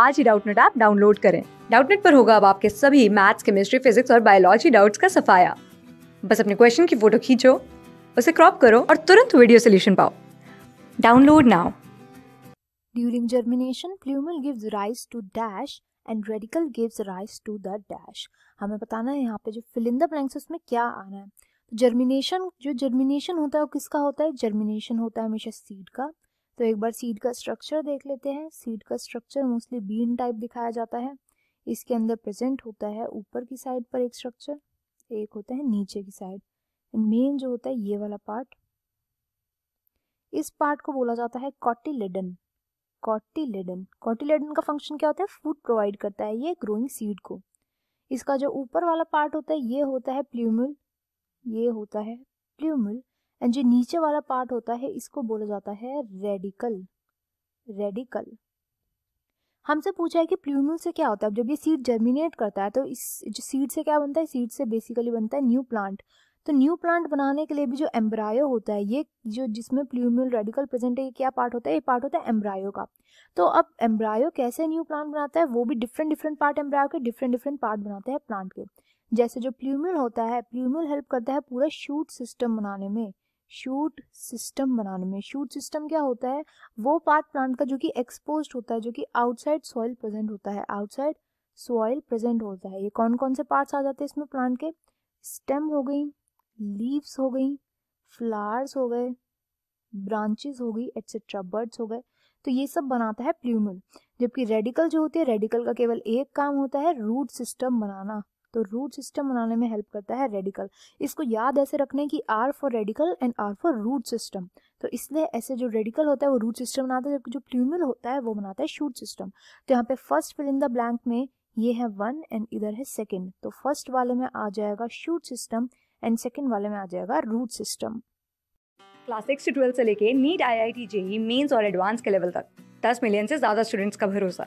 आज ही Doubtnut app download करें डाउटनेट पर होगा अब आपके सभी मैथ्स केमिस्ट्री फिजिक्स और बायोलॉजी डाउट्स का सफाया बस अपने क्वेश्चन की फोटो खींचो उसे क्रॉप करो और तुरंत वीडियो सोल्यूशन पाओ download now During germination, plumule gives rise to dash and radical gives rise to the dash. हमें बताना है यहाँ पे जो fill in the blanks उसमें क्या आना है जर्मिनेशन तो जो जर्मिनेशन होता है वो किसका होता है जर्मिनेशन होता है हमेशा सीड का तो एक बार सीड का स्ट्रक्चर देख लेते हैं सीड का स्ट्रक्चर मोस्टली बीन टाइप दिखाया जाता है इसके अंदर प्रेजेंट होता है ऊपर की साइड पर एक स्ट्रक्चर एक होता है नीचे की साइड मेन जो होता है ये वाला पार्ट इस पार्ट को बोला जाता है कॉटिलेडन कॉटिलेडन कॉटिलेडन का फंक्शन क्या होता है फूड प्रोवाइड करता है ये ग्रोइंग सीड को इसका जो ऊपर वाला पार्ट होता है ये होता है प्ल्यूमल ये होता है प्ल्यूमल एंड जो नीचे वाला पार्ट होता है इसको बोला जाता है रेडिकल रेडिकल हमसे पूछा है कि प्लूमल से क्या होता है जब ये सीड जर्मिनेट करता है तो इस जो सीड से क्या बनता है सीड से बेसिकली बनता है न्यू प्लांट तो न्यू प्लांट बनाने के लिए भी जो एम्ब्रायो होता है ये जो जिसमें प्लूमल रेडिकल प्रेजेंट है ये क्या पार्ट होता है ये पार्ट होता है एम्ब्रायो का तो अब एम्ब्रायो कैसे न्यू प्लांट बनाता है वो भी डिफरेंट डिफरेंट पार्ट एम्ब्रायो के डिफरेंट डिफरेंट पार्ट बनाते हैं प्लांट के जैसे जो प्लूमल होता है प्लूमल हेल्प करता है पूरा शूट सिस्टम बनाने में शूट सिस्टम बनाने में शूट सिस्टम क्या होता है वो पार्ट प्लांट का जो कि एक्सपोज होता है जो कि आउटसाइड सॉइल प्रेजेंट होता है आउटसाइड सॉइल प्रेजेंट होता है ये कौन कौन से पार्ट्स आ जाते हैं इसमें प्लांट के स्टेम हो गई लीव्स हो गई फ्लावर्स हो गए ब्रांचेस हो गई एट्सेट्रा बर्ड्स हो गए तो ये सब बनाता है प्ल्यूमल जबकि रेडिकल जो होती है रेडिकल का केवल एक काम होता है रूट सिस्टम बनाना तो रूट सिस्टम बनाने में हेल्प करता है रेडिकल इसको याद ऐसे रखने की R for radical and R for root system तो इसलिए ऐसे जो रेडिकल होता है वो रूट सिस्टम बनाता है जबकि जो प्लूमिल होता है वो बनाता है शूट सिस्टम तो यहाँ पे first fill in the blank में ये है वन एंड इधर है सेकेंड तो फर्स्ट वाले में आ जाएगा शूट सिस्टम एंड सेकेंड वाले में आ जाएगा रूट सिस्टम क्लास सिक्स से ट्वेल्थ से लेके NEET I I T JEE mains और एडवांस के लेवल तक दस मिलियन से ज़्यादा स्टूडेंट्स का भरोसा